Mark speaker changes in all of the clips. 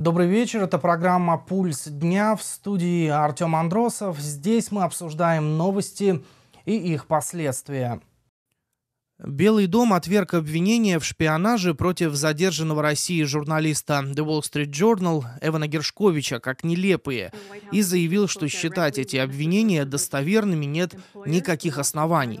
Speaker 1: Добрый вечер, это программа «Пульс дня» в студии Артем Андросов. Здесь мы обсуждаем новости и их последствия. Белый дом отверг обвинения в шпионаже против задержанного России журналиста The Wall Street Journal Эвана Гершковича как нелепые и заявил, что считать эти обвинения достоверными нет никаких оснований.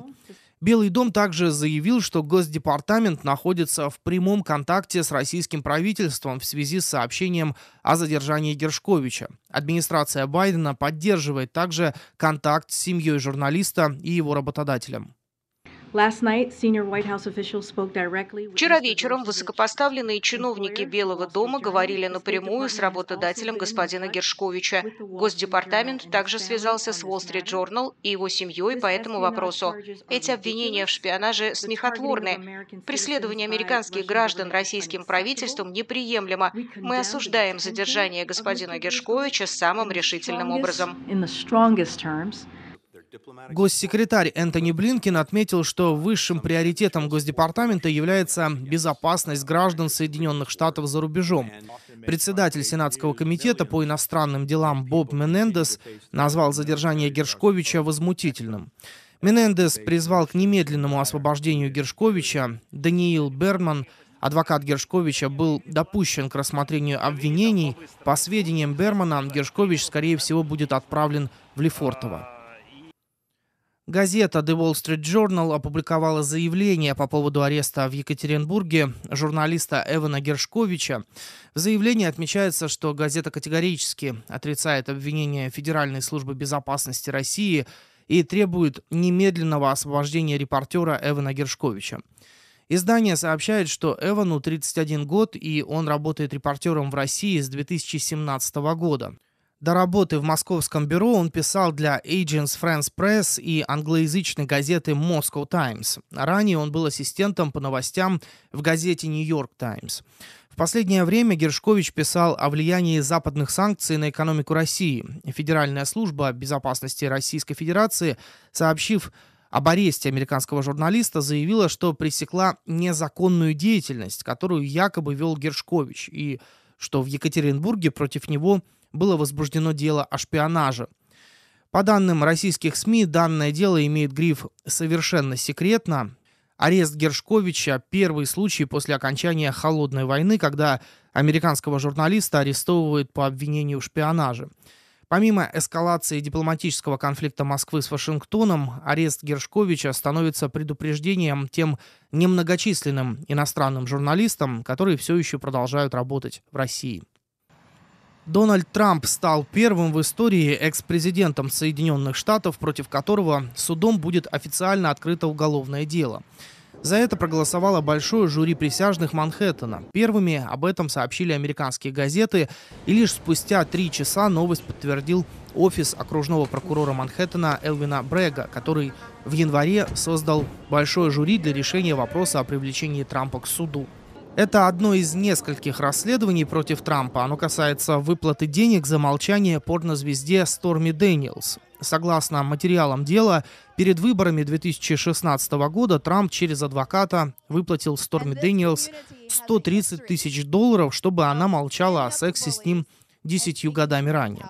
Speaker 1: Белый дом также заявил, что Госдепартамент находится в прямом контакте с российским правительством в связи с сообщением о задержании Гершковича. Администрация Байдена поддерживает также контакт с семьей журналиста и его работодателем. Вчера вечером высокопоставленные чиновники Белого дома говорили напрямую с работодателем господина Гершковича. Госдепартамент также связался с Wall Street Journal и его семьей по этому вопросу. Эти обвинения в шпионаже смехотворны. Преследование американских граждан российским правительством неприемлемо. Мы осуждаем задержание господина Гершковича самым решительным образом. Госсекретарь Энтони Блинкин отметил, что высшим приоритетом Госдепартамента является безопасность граждан Соединенных Штатов за рубежом. Председатель Сенатского комитета по иностранным делам Боб Менендес назвал задержание Гершковича возмутительным. Менендес призвал к немедленному освобождению Гершковича. Даниил Берман Адвокат Гершковича был допущен к рассмотрению обвинений. По сведениям Бермана, Гершкович, скорее всего, будет отправлен в Лефортово. Газета The Wall Street Journal опубликовала заявление по поводу ареста в Екатеринбурге журналиста Эвана Гершковича. В заявлении отмечается, что газета категорически отрицает обвинение Федеральной службы безопасности России и требует немедленного освобождения репортера Эвана Гершковича. Издание сообщает, что Эвану 31 год, и он работает репортером в России с 2017 года. До работы в московском бюро он писал для Agents France Press и англоязычной газеты Moscow Times. Ранее он был ассистентом по новостям в газете New York Times. В последнее время Гершкович писал о влиянии западных санкций на экономику России. Федеральная служба безопасности Российской Федерации, сообщив об аресте американского журналиста заявила, что пресекла незаконную деятельность, которую якобы вел Гершкович, и что в Екатеринбурге против него было возбуждено дело о шпионаже. По данным российских СМИ, данное дело имеет гриф «совершенно секретно». Арест Гершковича – первый случай после окончания Холодной войны, когда американского журналиста арестовывают по обвинению в шпионаже. Помимо эскалации дипломатического конфликта Москвы с Вашингтоном, арест Гершковича становится предупреждением тем немногочисленным иностранным журналистам, которые все еще продолжают работать в России. Дональд Трамп стал первым в истории экс-президентом Соединенных Штатов, против которого судом будет официально открыто уголовное дело. За это проголосовало большое жюри присяжных Манхэттена. Первыми об этом сообщили американские газеты, и лишь спустя три часа новость подтвердил офис окружного прокурора Манхэттена Элвина Брега, который в январе создал большое жюри для решения вопроса о привлечении Трампа к суду. Это одно из нескольких расследований против Трампа. Оно касается выплаты денег за молчание порнозвезде Сторми Дэниелс. Согласно материалам дела, перед выборами 2016 года Трамп через адвоката выплатил Сторми Дэниелс 130 тысяч долларов, чтобы она молчала о сексе с ним десятью годами ранее.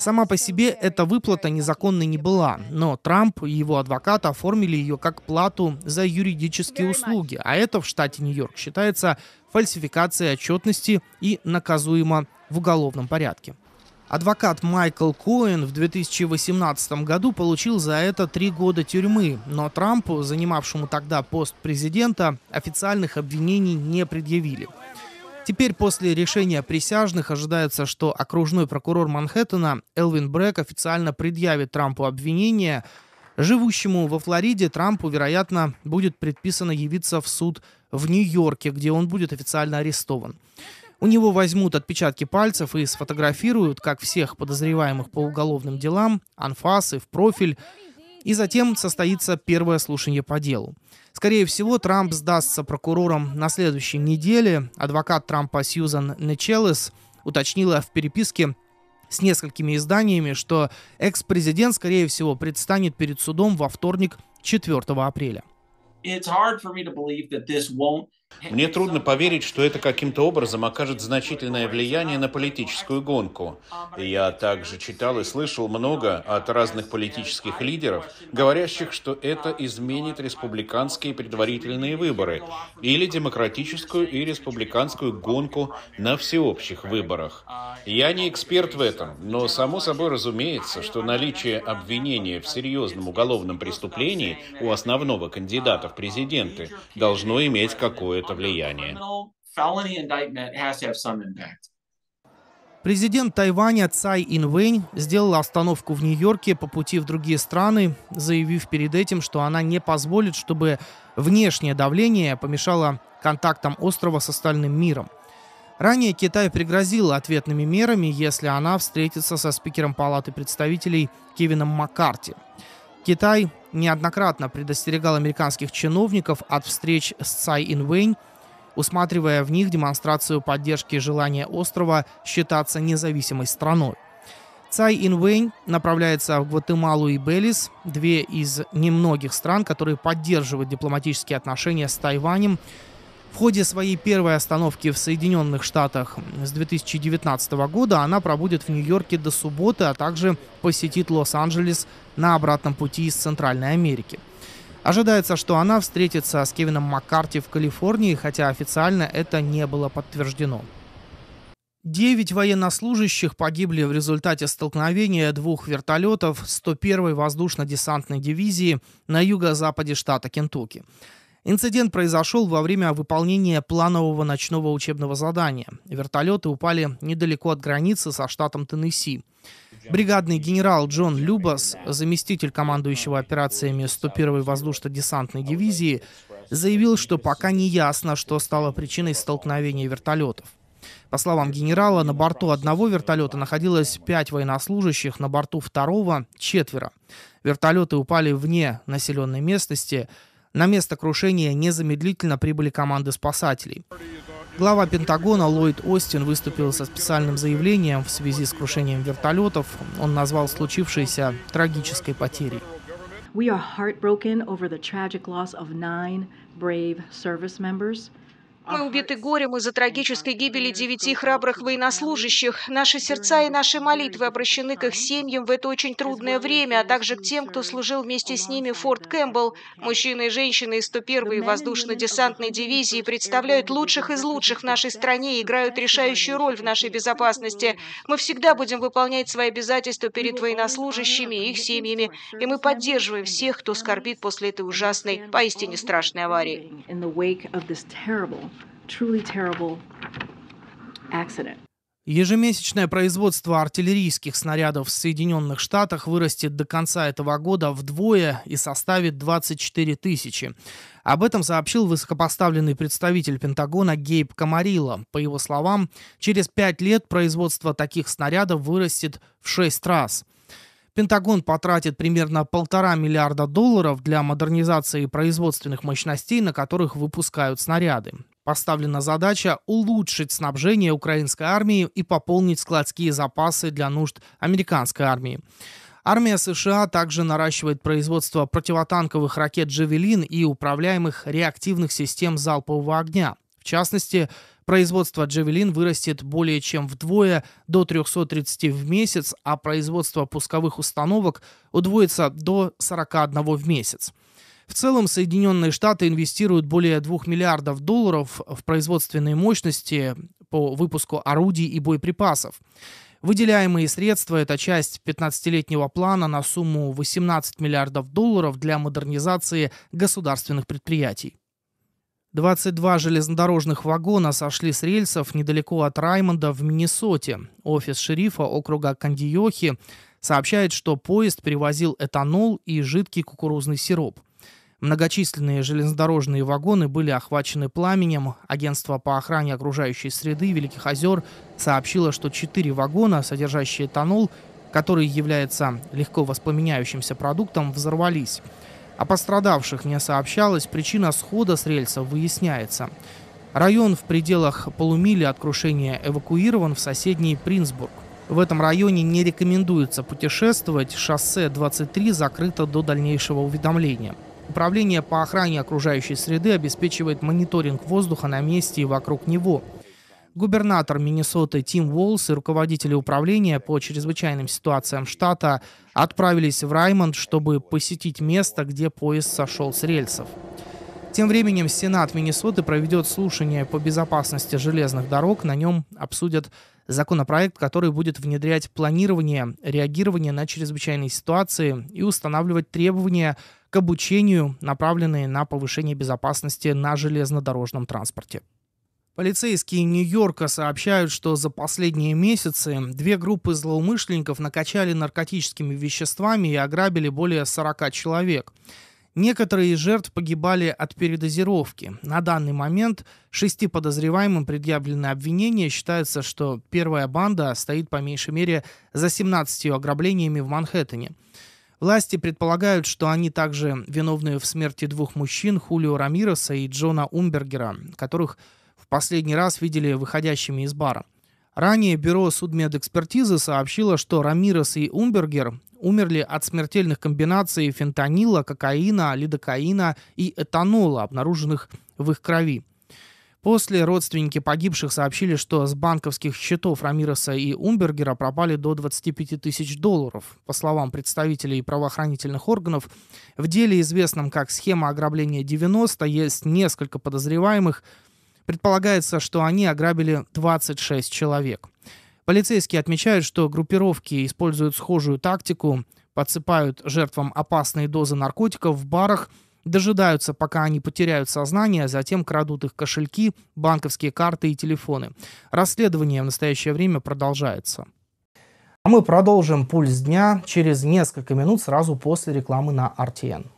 Speaker 1: Сама по себе эта выплата незаконной не была, но Трамп и его адвокаты оформили ее как плату за юридические услуги, а это в штате Нью-Йорк считается фальсификацией отчетности и наказуемо в уголовном порядке. Адвокат Майкл Коэн в 2018 году получил за это три года тюрьмы, но Трампу, занимавшему тогда пост президента, официальных обвинений не предъявили. Теперь после решения присяжных ожидается, что окружной прокурор Манхэттена Элвин Брэк официально предъявит Трампу обвинение. Живущему во Флориде Трампу, вероятно, будет предписано явиться в суд в Нью-Йорке, где он будет официально арестован. У него возьмут отпечатки пальцев и сфотографируют, как всех подозреваемых по уголовным делам, анфасы, в профиль. И затем состоится первое слушание по делу. Скорее всего, Трамп сдастся прокурорам на следующей неделе. Адвокат Трампа Сьюзан Нечелес уточнила в переписке с несколькими изданиями, что экс-президент, скорее всего, предстанет перед судом во вторник 4 апреля. It's hard for me to believe that this won't мне трудно поверить, что это каким-то образом окажет значительное влияние на политическую гонку. Я также читал и слышал много от разных политических лидеров, говорящих, что это изменит республиканские предварительные выборы или демократическую и республиканскую гонку на всеобщих выборах. Я не эксперт в этом, но само собой разумеется, что наличие обвинения в серьезном уголовном преступлении у основного кандидата в президенты должно иметь какое то это влияние. Президент Тайваня Цай Инвэнь сделала остановку в Нью-Йорке по пути в другие страны, заявив перед этим, что она не позволит, чтобы внешнее давление помешало контактам острова с остальным миром. Ранее Китай пригрозил ответными мерами, если она встретится со спикером Палаты представителей Кевином Маккарти. Китай неоднократно предостерегал американских чиновников от встреч с Цай Инвэнь, усматривая в них демонстрацию поддержки желания острова считаться независимой страной. Цай Инвэнь направляется в Гватемалу и Белиз, две из немногих стран, которые поддерживают дипломатические отношения с Тайванем, в ходе своей первой остановки в Соединенных Штатах с 2019 года она пробудет в Нью-Йорке до субботы, а также посетит Лос-Анджелес на обратном пути из Центральной Америки. Ожидается, что она встретится с Кевином Маккарти в Калифорнии, хотя официально это не было подтверждено. Девять военнослужащих погибли в результате столкновения двух вертолетов 101-й воздушно-десантной дивизии на юго-западе штата Кентукки. Инцидент произошел во время выполнения планового ночного учебного задания. Вертолеты упали недалеко от границы со штатом Теннесси. Бригадный генерал Джон Любас, заместитель командующего операциями 101-й воздушно-десантной дивизии, заявил, что пока не ясно, что стало причиной столкновения вертолетов. По словам генерала, на борту одного вертолета находилось пять военнослужащих, на борту второго — четверо. Вертолеты упали вне населенной местности, на место крушения незамедлительно прибыли команды спасателей. Глава Пентагона Ллойд Остин выступил со специальным заявлением в связи с крушением вертолетов. Он назвал случившееся трагической потерей. We are heartbroken over the tragic loss of nine brave service members – мы а убиты горем из-за трагической гибели девяти храбрых военнослужащих. Наши сердца и наши молитвы обращены к их семьям в это очень трудное время, а также к тем, кто служил вместе с ними в Форт Кэмпбелл. Мужчины и женщины из 101-й воздушно-десантной дивизии представляют лучших из лучших в нашей стране и играют решающую роль в нашей безопасности. Мы всегда будем выполнять свои обязательства перед военнослужащими и их семьями, и мы поддерживаем всех, кто скорбит после этой ужасной, поистине страшной аварии. in the wake of this terrible truly terrible accident. Ежемесячное производство артиллерийских снарядов в Соединенных Штатах вырастет до конца этого года вдвое и составит 24 тысячи. Об этом сообщил высокопоставленный представитель Пентагона Гейб Камарило. По его словам, через пять лет производство таких снарядов вырастет в шесть раз. Пентагон потратит примерно полтора миллиарда долларов для модернизации производственных мощностей, на которых выпускают снаряды. Поставлена задача улучшить снабжение украинской армии и пополнить складские запасы для нужд американской армии. Армия США также наращивает производство противотанковых ракет «Джавелин» и управляемых реактивных систем залпового огня. В частности, производство «Джавелин» вырастет более чем вдвое до 330 в месяц, а производство пусковых установок удвоится до 41 в месяц. В целом Соединенные Штаты инвестируют более 2 миллиардов долларов в производственные мощности по выпуску орудий и боеприпасов. Выделяемые средства – это часть 15-летнего плана на сумму 18 миллиардов долларов для модернизации государственных предприятий. 22 железнодорожных вагона сошли с рельсов недалеко от Раймонда в Миннесоте. Офис шерифа округа Кандиохи сообщает, что поезд перевозил этанол и жидкий кукурузный сироп. Многочисленные железнодорожные вагоны были охвачены пламенем. Агентство по охране окружающей среды Великих озер сообщило, что четыре вагона, содержащие этанол, который является легко воспламеняющимся продуктом, взорвались. О пострадавших не сообщалось, причина схода с рельсов выясняется. Район в пределах полумили от крушения эвакуирован в соседний Принцбург. В этом районе не рекомендуется путешествовать, шоссе 23 закрыто до дальнейшего уведомления. Управление по охране окружающей среды обеспечивает мониторинг воздуха на месте и вокруг него. Губернатор Миннесоты Тим Уоллс и руководители управления по чрезвычайным ситуациям штата отправились в Раймонд, чтобы посетить место, где поезд сошел с рельсов. Тем временем Сенат Миннесоты проведет слушание по безопасности железных дорог. На нем обсудят законопроект, который будет внедрять планирование, реагирование на чрезвычайные ситуации и устанавливать требования к обучению, направленные на повышение безопасности на железнодорожном транспорте. Полицейские Нью-Йорка сообщают, что за последние месяцы две группы злоумышленников накачали наркотическими веществами и ограбили более 40 человек. Некоторые из жертв погибали от передозировки. На данный момент шести подозреваемым предъявлены обвинения. Считается, что первая банда стоит по меньшей мере за 17 ограблениями в Манхэттене. Власти предполагают, что они также виновны в смерти двух мужчин, Хулио Рамироса и Джона Умбергера, которых в последний раз видели выходящими из бара. Ранее бюро судмедэкспертизы сообщило, что Рамирос и Умбергер умерли от смертельных комбинаций фентанила, кокаина, лидокаина и этанола, обнаруженных в их крови. После родственники погибших сообщили, что с банковских счетов Рамироса и Умбергера пропали до 25 тысяч долларов. По словам представителей правоохранительных органов, в деле, известном как «Схема ограбления 90», есть несколько подозреваемых. Предполагается, что они ограбили 26 человек. Полицейские отмечают, что группировки используют схожую тактику, подсыпают жертвам опасные дозы наркотиков в барах, дожидаются, пока они потеряют сознание, а затем крадут их кошельки, банковские карты и телефоны. Расследование в настоящее время продолжается. А мы продолжим пульс дня через несколько минут сразу после рекламы на RTN.